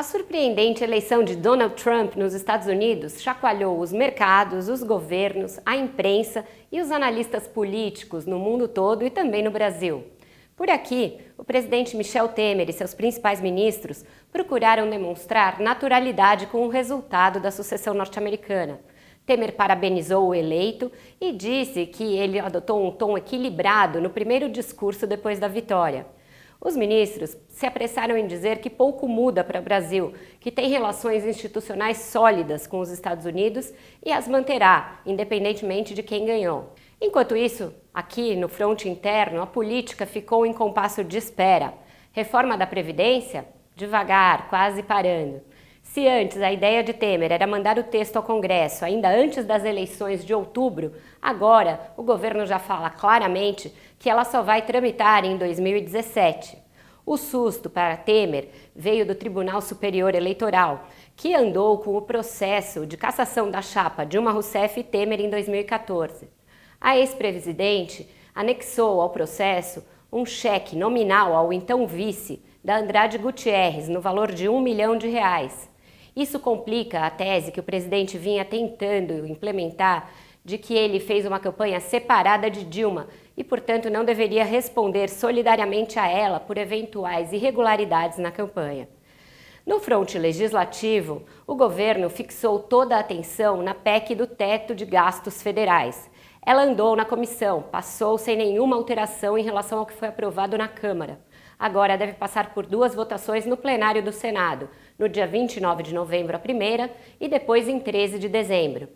A surpreendente eleição de Donald Trump nos Estados Unidos chacoalhou os mercados, os governos, a imprensa e os analistas políticos no mundo todo e também no Brasil. Por aqui, o presidente Michel Temer e seus principais ministros procuraram demonstrar naturalidade com o resultado da sucessão norte-americana. Temer parabenizou o eleito e disse que ele adotou um tom equilibrado no primeiro discurso depois da vitória. Os ministros se apressaram em dizer que pouco muda para o Brasil, que tem relações institucionais sólidas com os Estados Unidos e as manterá, independentemente de quem ganhou. Enquanto isso, aqui no fronte interno, a política ficou em compasso de espera. Reforma da Previdência? Devagar, quase parando. Se antes a ideia de Temer era mandar o texto ao Congresso ainda antes das eleições de outubro, agora o governo já fala claramente que ela só vai tramitar em 2017. O susto para Temer veio do Tribunal Superior Eleitoral, que andou com o processo de cassação da chapa Dilma Rousseff e Temer em 2014. A ex-presidente anexou ao processo um cheque nominal ao então vice da Andrade Gutierrez, no valor de um milhão de reais. Isso complica a tese que o presidente vinha tentando implementar de que ele fez uma campanha separada de Dilma e, portanto, não deveria responder solidariamente a ela por eventuais irregularidades na campanha. No fronte legislativo, o governo fixou toda a atenção na PEC do teto de gastos federais. Ela andou na comissão, passou sem nenhuma alteração em relação ao que foi aprovado na Câmara. Agora deve passar por duas votações no plenário do Senado, no dia 29 de novembro a primeira e depois em 13 de dezembro.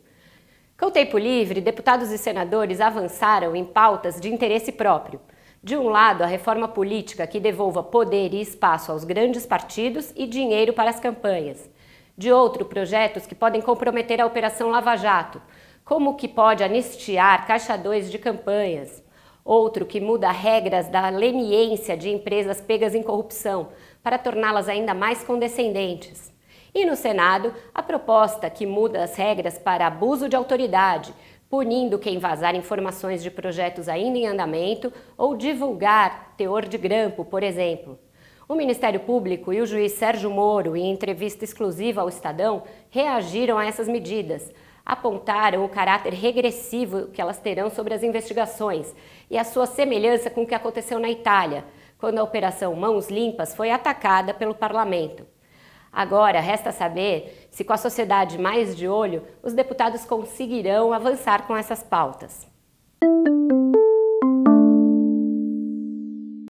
Com o tempo livre, deputados e senadores avançaram em pautas de interesse próprio. De um lado, a reforma política que devolva poder e espaço aos grandes partidos e dinheiro para as campanhas. De outro, projetos que podem comprometer a Operação Lava Jato, como o que pode anistiar Caixa 2 de campanhas. Outro que muda regras da leniência de empresas pegas em corrupção para torná-las ainda mais condescendentes. E no Senado, a proposta que muda as regras para abuso de autoridade, punindo quem vazar informações de projetos ainda em andamento ou divulgar teor de grampo, por exemplo. O Ministério Público e o juiz Sérgio Moro, em entrevista exclusiva ao Estadão, reagiram a essas medidas, apontaram o caráter regressivo que elas terão sobre as investigações e a sua semelhança com o que aconteceu na Itália, quando a Operação Mãos Limpas foi atacada pelo parlamento. Agora, resta saber se, com a sociedade mais de olho, os deputados conseguirão avançar com essas pautas.